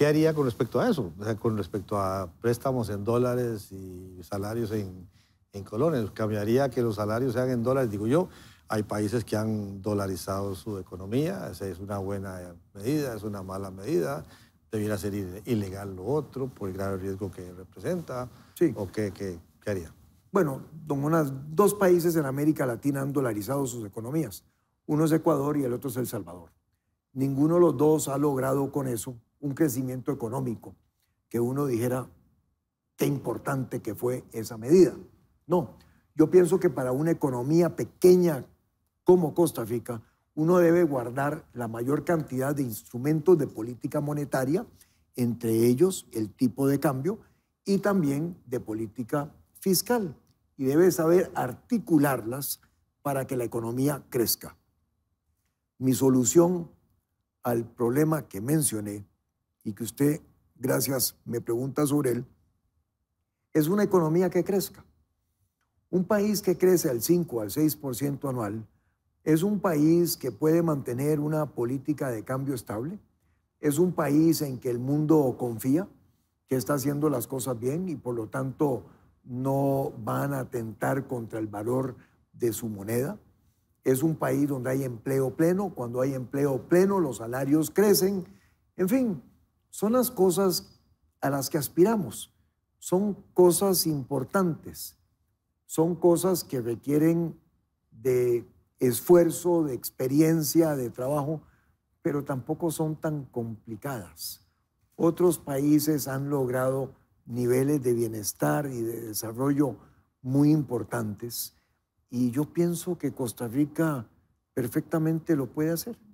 ¿qué haría con respecto a eso? con respecto a préstamos en dólares y salarios en, colones. Cambiaría que los salarios sean en dólares, digo yo. Hay países que han dolarizado su economía, esa es una buena medida, es una mala medida. Debiera ser ilegal lo otro por el grave riesgo que representa. ¿O qué, qué, qué haría? Bueno, don dos países en América Latina han dolarizado sus economías. Uno es Ecuador y el otro es El Salvador. Ninguno de los dos ha logrado con eso un crecimiento económico, que uno dijera qué importante que fue esa medida. No, yo pienso que para una economía pequeña como Costa Rica, uno debe guardar la mayor cantidad de instrumentos de política monetaria, entre ellos el tipo de cambio y también de política fiscal. Y debe saber articularlas para que la economía crezca. Mi solución al problema que mencioné y que usted, gracias, me pregunta sobre él, es una economía que crezca. Un país que crece al 5, al 6% anual, es un país que puede mantener una política de cambio estable, es un país en que el mundo confía, que está haciendo las cosas bien y por lo tanto no van a atentar contra el valor de su moneda. Es un país donde hay empleo pleno, cuando hay empleo pleno los salarios crecen, en fin, son las cosas a las que aspiramos, son cosas importantes, son cosas que requieren de esfuerzo, de experiencia, de trabajo, pero tampoco son tan complicadas. Otros países han logrado niveles de bienestar y de desarrollo muy importantes y yo pienso que Costa Rica perfectamente lo puede hacer.